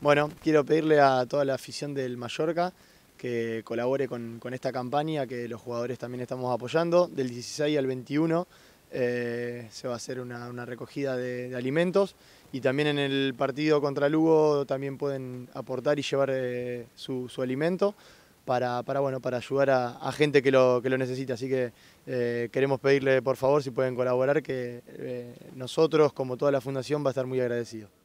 Bueno, quiero pedirle a toda la afición del Mallorca que colabore con, esta campaña que los jugadores también estamos apoyando. Del 16 al 21 eh, se va a hacer una, recogida de, alimentos y también en el partido contra Lugo también pueden aportar y llevar eh, su alimento para, para, bueno, para ayudar a, gente que lo, que lo, necesita. Así que eh, queremos pedirle por favor si pueden colaborar, que eh, nosotros, como toda la fundación, va a estar muy agradecido.